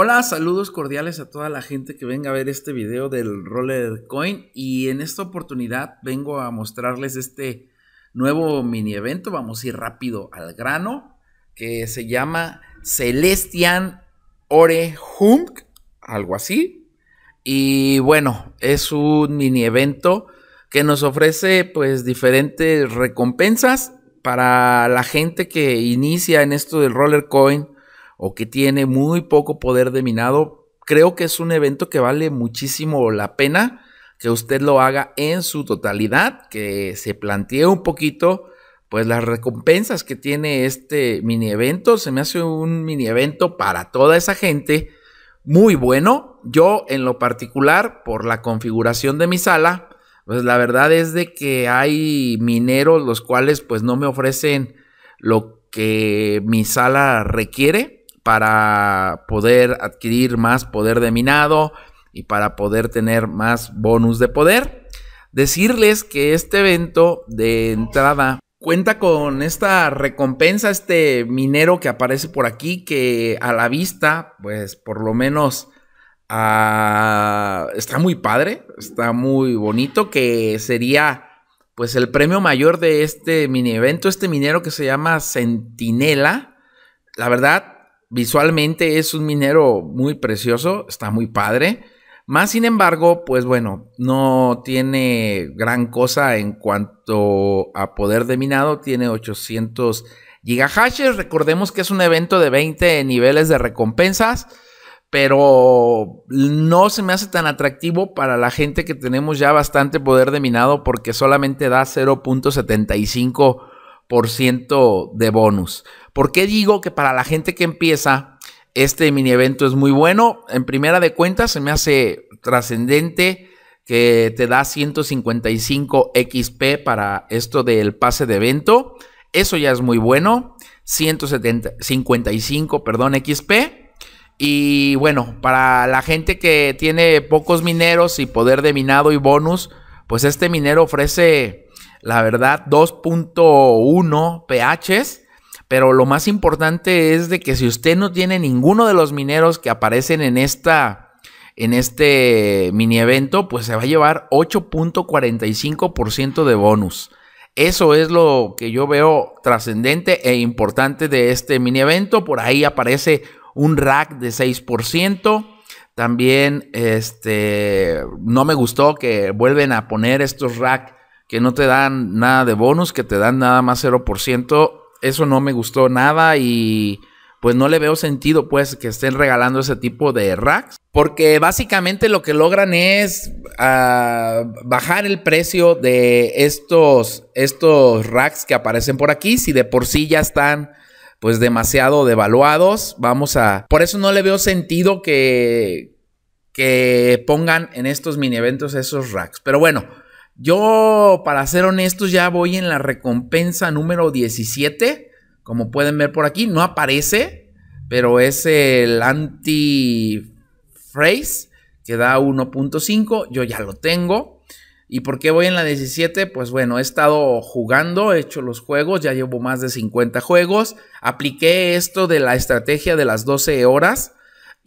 Hola, saludos cordiales a toda la gente que venga a ver este video del Roller Coin y en esta oportunidad vengo a mostrarles este nuevo mini evento, vamos a ir rápido al grano, que se llama Celestian Ore Hunk, algo así. Y bueno, es un mini evento que nos ofrece pues diferentes recompensas para la gente que inicia en esto del Roller Coin o que tiene muy poco poder de minado, creo que es un evento que vale muchísimo la pena que usted lo haga en su totalidad, que se plantee un poquito pues las recompensas que tiene este mini evento. Se me hace un mini evento para toda esa gente. Muy bueno. Yo en lo particular, por la configuración de mi sala, pues la verdad es de que hay mineros los cuales pues no me ofrecen lo que mi sala requiere para poder adquirir más poder de minado y para poder tener más bonus de poder. Decirles que este evento de entrada cuenta con esta recompensa, este minero que aparece por aquí, que a la vista, pues por lo menos ah, está muy padre, está muy bonito, que sería pues el premio mayor de este mini evento, este minero que se llama Centinela. La verdad, Visualmente es un minero muy precioso, está muy padre. Más sin embargo, pues bueno, no tiene gran cosa en cuanto a poder de minado, tiene 800 gigahashes. Recordemos que es un evento de 20 niveles de recompensas, pero no se me hace tan atractivo para la gente que tenemos ya bastante poder de minado porque solamente da 0.75 por ciento de bonus. ¿Por qué digo que para la gente que empieza este mini evento es muy bueno? En primera de cuentas se me hace trascendente que te da 155 XP para esto del pase de evento. Eso ya es muy bueno. 155, perdón, XP. Y bueno, para la gente que tiene pocos mineros y poder de minado y bonus, pues este minero ofrece la verdad, 2.1 pHs. Pero lo más importante es de que si usted no tiene ninguno de los mineros que aparecen en esta en este mini evento, pues se va a llevar 8.45% de bonus. Eso es lo que yo veo trascendente e importante de este mini evento. Por ahí aparece un rack de 6%. También este, no me gustó que vuelven a poner estos racks que no te dan nada de bonus, que te dan nada más 0%. Eso no me gustó nada y pues no le veo sentido pues que estén regalando ese tipo de racks. Porque básicamente lo que logran es ah, bajar el precio de estos, estos racks que aparecen por aquí. Si de por sí ya están pues demasiado devaluados, vamos a... Por eso no le veo sentido que, que pongan en estos mini eventos esos racks. Pero bueno, yo, para ser honestos, ya voy en la recompensa número 17. Como pueden ver por aquí, no aparece, pero es el anti-phrase que da 1.5. Yo ya lo tengo. ¿Y por qué voy en la 17? Pues bueno, he estado jugando, he hecho los juegos, ya llevo más de 50 juegos. Apliqué esto de la estrategia de las 12 horas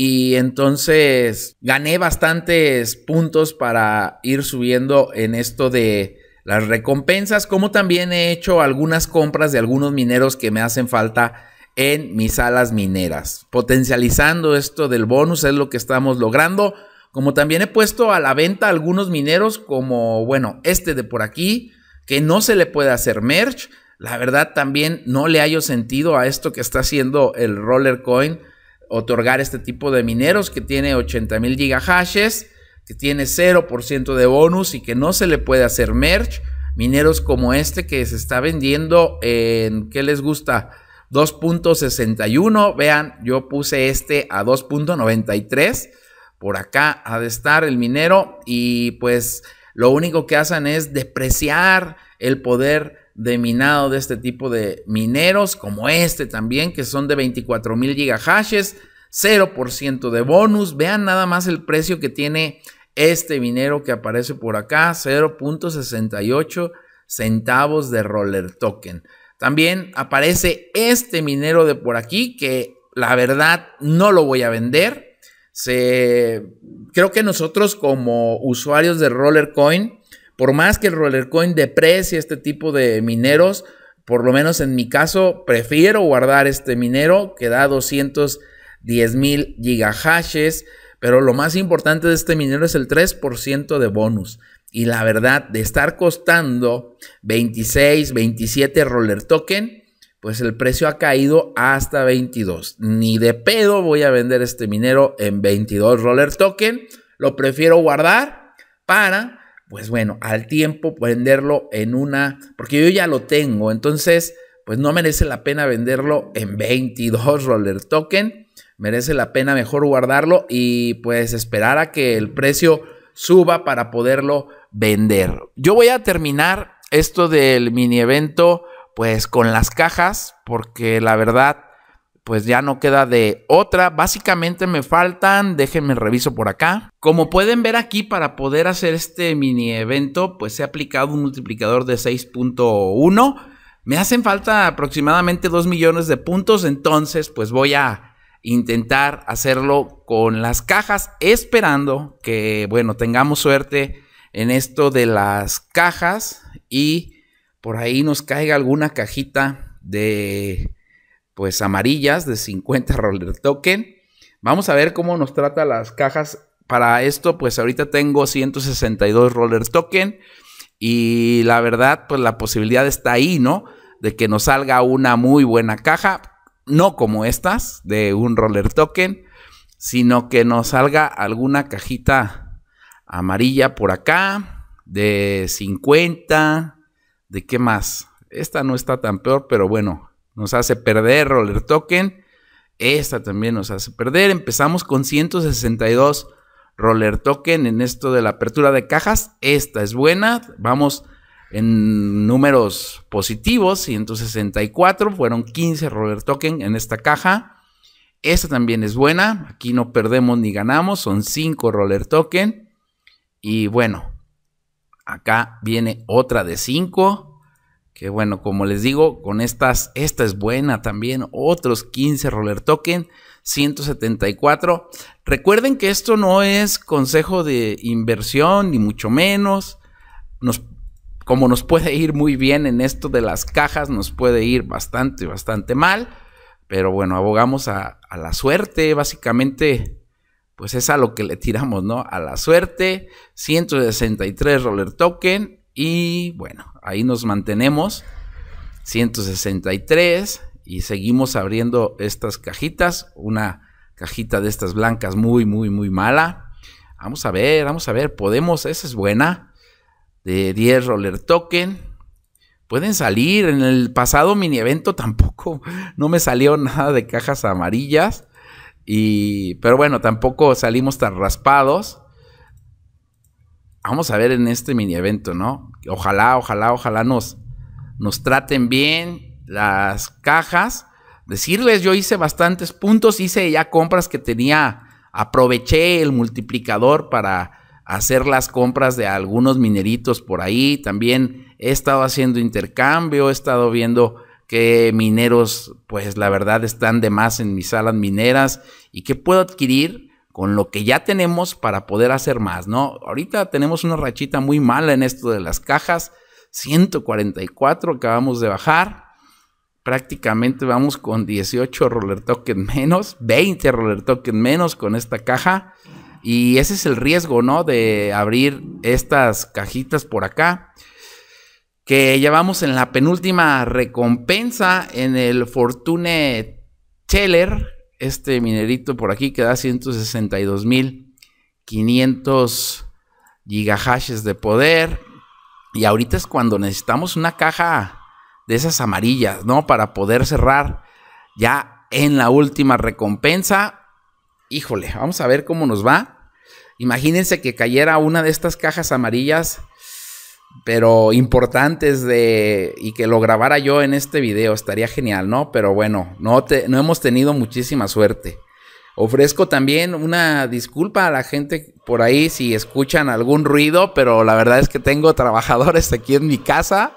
y entonces gané bastantes puntos para ir subiendo en esto de las recompensas, como también he hecho algunas compras de algunos mineros que me hacen falta en mis salas mineras. Potencializando esto del bonus es lo que estamos logrando. Como también he puesto a la venta algunos mineros como, bueno, este de por aquí, que no se le puede hacer merch. La verdad también no le hallo sentido a esto que está haciendo el Roller Coin otorgar este tipo de mineros que tiene 80 mil gigahashes, que tiene 0% de bonus y que no se le puede hacer merch. Mineros como este que se está vendiendo en, ¿qué les gusta? 2.61. Vean, yo puse este a 2.93. Por acá ha de estar el minero y pues lo único que hacen es depreciar el poder de minado de este tipo de mineros, como este también, que son de 24 mil gigahashes, 0% de bonus. Vean nada más el precio que tiene este minero que aparece por acá, 0.68 centavos de roller token. También aparece este minero de por aquí que la verdad no lo voy a vender. Se, creo que nosotros como usuarios de Roller Coin por más que el rollercoin deprecie este tipo de mineros, por lo menos en mi caso, prefiero guardar este minero que da 210 mil gigahashes. Pero lo más importante de este minero es el 3% de bonus. Y la verdad, de estar costando 26, 27 roller token, pues el precio ha caído hasta 22. Ni de pedo voy a vender este minero en 22 roller token. Lo prefiero guardar para pues bueno, al tiempo venderlo en una, porque yo ya lo tengo, entonces, pues no merece la pena venderlo en 22 roller token, merece la pena mejor guardarlo y pues esperar a que el precio suba para poderlo vender. Yo voy a terminar esto del mini evento pues con las cajas, porque la verdad pues ya no queda de otra. Básicamente me faltan, déjenme reviso por acá. Como pueden ver aquí, para poder hacer este mini evento, pues he aplicado un multiplicador de 6.1. Me hacen falta aproximadamente 2 millones de puntos, entonces pues voy a intentar hacerlo con las cajas, esperando que, bueno, tengamos suerte en esto de las cajas y por ahí nos caiga alguna cajita de pues amarillas de 50 roller token. Vamos a ver cómo nos trata las cajas. Para esto, pues ahorita tengo 162 roller token. Y la verdad, pues la posibilidad está ahí, ¿no? De que nos salga una muy buena caja. No como estas, de un roller token. Sino que nos salga alguna cajita amarilla por acá. De 50. ¿De qué más? Esta no está tan peor, pero bueno, nos hace perder roller token. Esta también nos hace perder. Empezamos con 162 roller token en esto de la apertura de cajas. Esta es buena. Vamos en números positivos. 164 fueron 15 roller token en esta caja. Esta también es buena. Aquí no perdemos ni ganamos. Son 5 roller token. Y bueno, acá viene otra de 5. Que bueno, como les digo, con estas, esta es buena también. Otros 15 roller token, 174. Recuerden que esto no es consejo de inversión, ni mucho menos. Nos, como nos puede ir muy bien en esto de las cajas, nos puede ir bastante, bastante mal. Pero bueno, abogamos a, a la suerte, básicamente pues es a lo que le tiramos, ¿no? A la suerte, 163 roller token y bueno, ahí nos mantenemos. 163 y seguimos abriendo estas cajitas. Una cajita de estas blancas muy, muy, muy mala. Vamos a ver, vamos a ver. Podemos, esa es buena. De 10 roller token. Pueden salir. En el pasado mini evento tampoco. No me salió nada de cajas amarillas. Y, pero bueno, tampoco salimos tan raspados vamos a ver en este mini evento, ¿no? Ojalá, ojalá, ojalá nos, nos traten bien las cajas. Decirles, yo hice bastantes puntos, hice ya compras que tenía, aproveché el multiplicador para hacer las compras de algunos mineritos por ahí. También he estado haciendo intercambio, he estado viendo qué mineros, pues la verdad, están de más en mis salas mineras y qué puedo adquirir con lo que ya tenemos para poder hacer más, ¿no? Ahorita tenemos una rachita muy mala en esto de las cajas, 144 acabamos de bajar, prácticamente vamos con 18 roller token menos, 20 roller token menos con esta caja y ese es el riesgo, ¿no? De abrir estas cajitas por acá que ya vamos en la penúltima recompensa en el Fortune Teller este minerito por aquí que da 162.500 gigahashes de poder. Y ahorita es cuando necesitamos una caja de esas amarillas, ¿no? Para poder cerrar ya en la última recompensa. Híjole, vamos a ver cómo nos va. Imagínense que cayera una de estas cajas amarillas pero importantes de y que lo grabara yo en este video estaría genial, ¿no? Pero bueno, no no hemos tenido muchísima suerte. Ofrezco también una disculpa a la gente por ahí si escuchan algún ruido, pero la verdad es que tengo trabajadores aquí en mi casa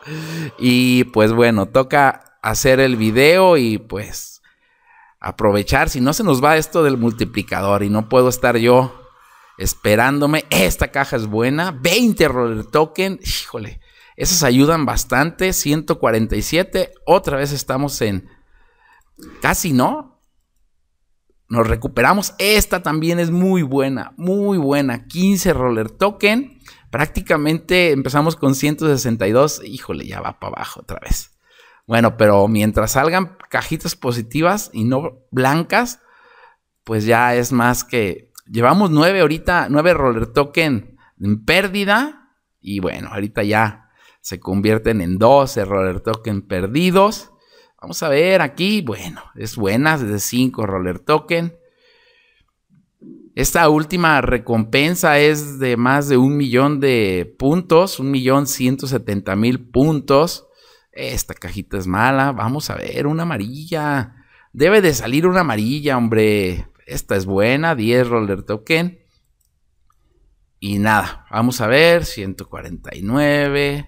y pues bueno, toca hacer el video y pues aprovechar, si no se nos va esto del multiplicador y no puedo estar yo esperándome. Esta caja es buena. 20 roller token. Híjole, esas ayudan bastante. 147. Otra vez estamos en casi, ¿no? Nos recuperamos. Esta también es muy buena, muy buena. 15 roller token. Prácticamente empezamos con 162. Híjole, ya va para abajo otra vez. Bueno, pero mientras salgan cajitas positivas y no blancas, pues ya es más que Llevamos nueve ahorita, nueve roller token en pérdida. Y bueno, ahorita ya se convierten en 12 roller token perdidos. Vamos a ver aquí, bueno, es buenas de 5 roller token. Esta última recompensa es de más de un millón de puntos, un millón ciento setenta mil puntos. Esta cajita es mala, vamos a ver, una amarilla. Debe de salir una amarilla, hombre esta es buena, 10 roller token. Y nada, vamos a ver, 149.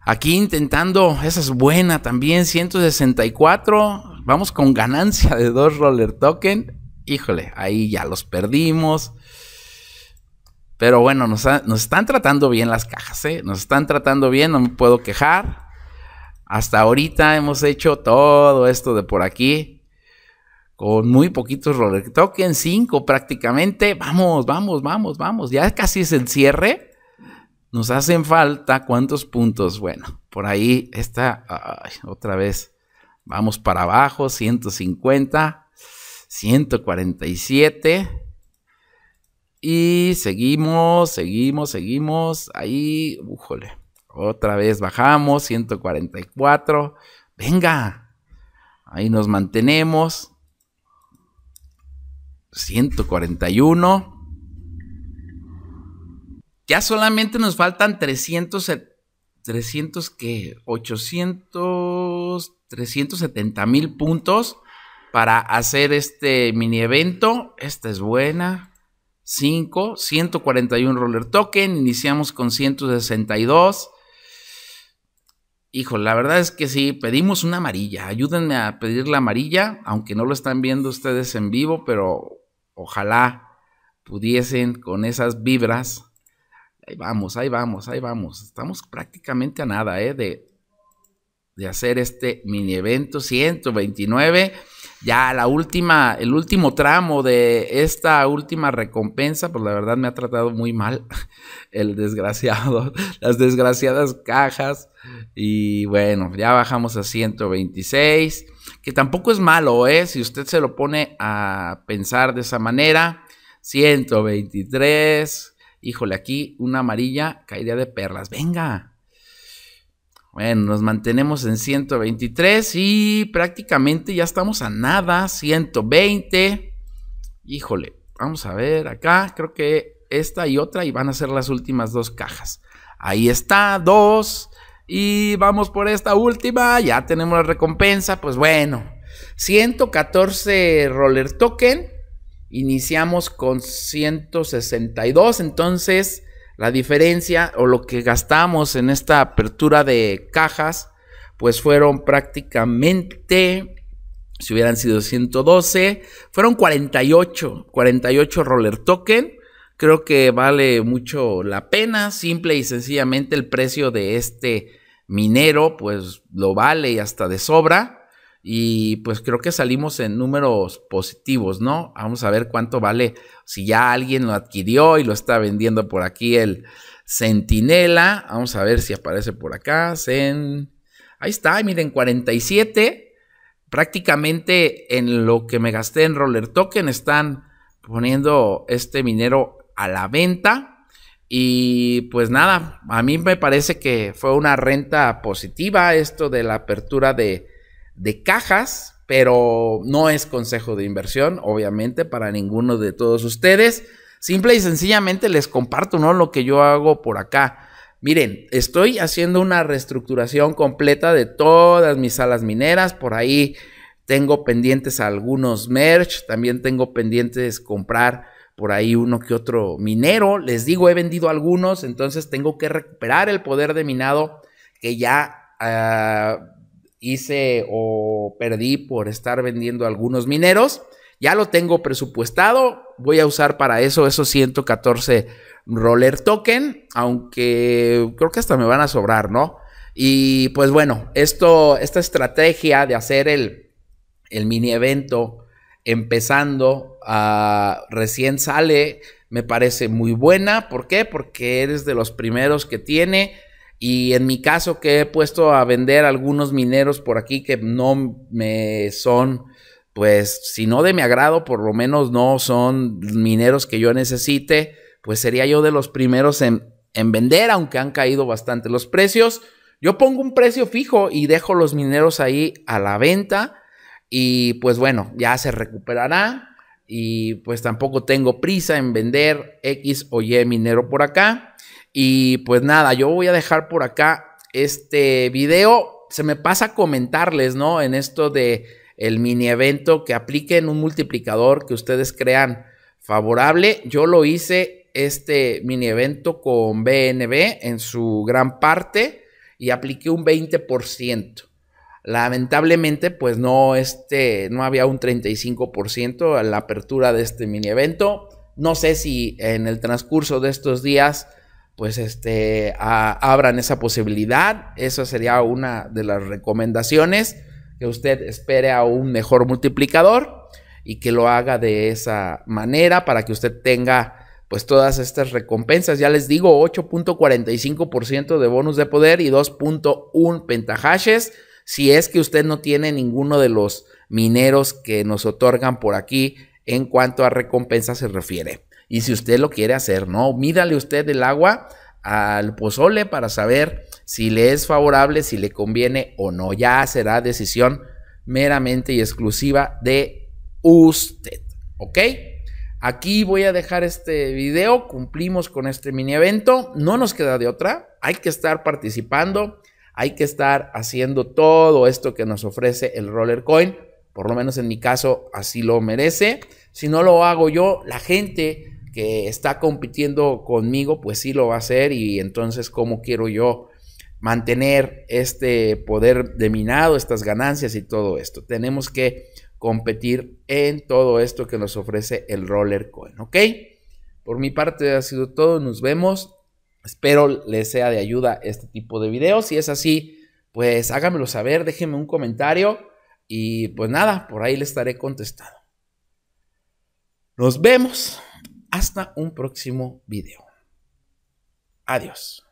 Aquí intentando, esa es buena también, 164. Vamos con ganancia de 2 roller token. Híjole, ahí ya los perdimos. Pero bueno, nos, están tratando bien las cajas, ¿eh? Nos están tratando bien, no me puedo quejar. Hasta ahorita hemos hecho todo esto de por aquí con muy poquitos que toquen 5 prácticamente. Vamos, vamos, vamos, vamos. Ya casi es el cierre. Nos hacen falta cuántos puntos. Bueno, por ahí está otra vez. Vamos para abajo, 150, 147. Y seguimos, seguimos, seguimos. Ahí, újole. Otra vez bajamos, 144. Venga. Ahí nos mantenemos. 141. Ya solamente nos faltan 300, 300 ¿qué? 800, 370 mil puntos para hacer este mini evento. Esta es buena. 5, 141 roller token. Iniciamos con 162. Hijo, la verdad es que sí, pedimos una amarilla. Ayúdenme a pedir la amarilla, aunque no lo están viendo ustedes en vivo, pero ojalá pudiesen con esas vibras. Ahí vamos, ahí vamos, ahí vamos. Estamos prácticamente a nada ¿eh? de, de hacer este mini evento 129. Ya la última, el último tramo de esta última recompensa, pues la verdad me ha tratado muy mal el desgraciado, las desgraciadas cajas. Y bueno, ya bajamos a 126 que tampoco es malo, ¿eh? Si usted se lo pone a pensar de esa manera, 123, híjole, aquí una amarilla caería de perlas, venga. Bueno, nos mantenemos en 123 y prácticamente ya estamos a nada, 120. Híjole, vamos a ver acá, creo que esta y otra y van a ser las últimas dos cajas. Ahí está, dos. Y vamos por esta última, ya tenemos la recompensa, pues bueno, 114 roller token, iniciamos con 162, entonces la diferencia o lo que gastamos en esta apertura de cajas, pues fueron prácticamente, si hubieran sido 112, fueron 48, 48 roller token. Creo que vale mucho la pena, simple y sencillamente el precio de este minero pues lo vale y hasta de sobra y pues creo que salimos en números positivos, ¿no? Vamos a ver cuánto vale si ya alguien lo adquirió y lo está vendiendo por aquí el Centinela, vamos a ver si aparece por acá, ahí está, miren 47 prácticamente en lo que me gasté en Roller Token están poniendo este minero a la venta. Y pues nada, a mí me parece que fue una renta positiva esto de la apertura de, cajas, pero no es consejo de inversión, obviamente, para ninguno de todos ustedes. Simple y sencillamente les comparto ¿no? lo que yo hago por acá. Miren, estoy haciendo una reestructuración completa de todas mis salas mineras. Por ahí tengo pendientes algunos merch, también tengo pendientes comprar por ahí uno que otro minero. Les digo, he vendido algunos, entonces tengo que recuperar el poder de minado que ya ah, hice o perdí por estar vendiendo algunos mineros. Ya lo tengo presupuestado, voy a usar para eso esos 114 roller token, aunque creo que hasta me van a sobrar, ¿no? Y pues bueno, esto, esta estrategia de hacer el, el mini evento empezando, a ah, recién sale, me parece muy buena. ¿Por qué? Porque eres de los primeros que tiene. Y en mi caso que he puesto a vender algunos mineros por aquí que no me son, pues si no de mi agrado, por lo menos no son mineros que yo necesite, pues sería yo de los primeros en, en vender, aunque han caído bastante los precios. Yo pongo un precio fijo y dejo los mineros ahí a la venta y pues bueno, ya se recuperará. Y pues tampoco tengo prisa en vender X o Y minero por acá. Y pues nada, yo voy a dejar por acá este video. Se me pasa comentarles, ¿no? En esto de el mini evento que apliquen un multiplicador que ustedes crean favorable. Yo lo hice este mini evento con BNB en su gran parte y apliqué un 20%. Lamentablemente, pues no, este, no había un 35% a la apertura de este mini evento. No sé si en el transcurso de estos días, pues este, abran esa posibilidad. Esa sería una de las recomendaciones, que usted espere a un mejor multiplicador y que lo haga de esa manera para que usted tenga pues todas estas recompensas. Ya les digo, 8.45% de bonus de poder y 2.1 pentahashes si es que usted no tiene ninguno de los mineros que nos otorgan por aquí en cuanto a recompensa se refiere. Y si usted lo quiere hacer, no, mídale usted el agua al pozole para saber si le es favorable, si le conviene o no. Ya será decisión meramente y exclusiva de usted. ¿Ok? Aquí voy a dejar este video. Cumplimos con este mini evento. No nos queda de otra. Hay que estar participando hay que estar haciendo todo esto que nos ofrece el roller coin. Por lo menos en mi caso así lo merece. Si no lo hago yo, la gente que está compitiendo conmigo, pues sí lo va a hacer. Y entonces, ¿cómo quiero yo mantener este poder de minado, estas ganancias y todo esto? Tenemos que competir en todo esto que nos ofrece el roller coin, ¿ok? Por mi parte ha sido todo, nos vemos Espero les sea de ayuda este tipo de videos. Si es así, pues háganmelo saber, déjenme un comentario y pues nada, por ahí les estaré contestando. Nos vemos. Hasta un próximo video. Adiós.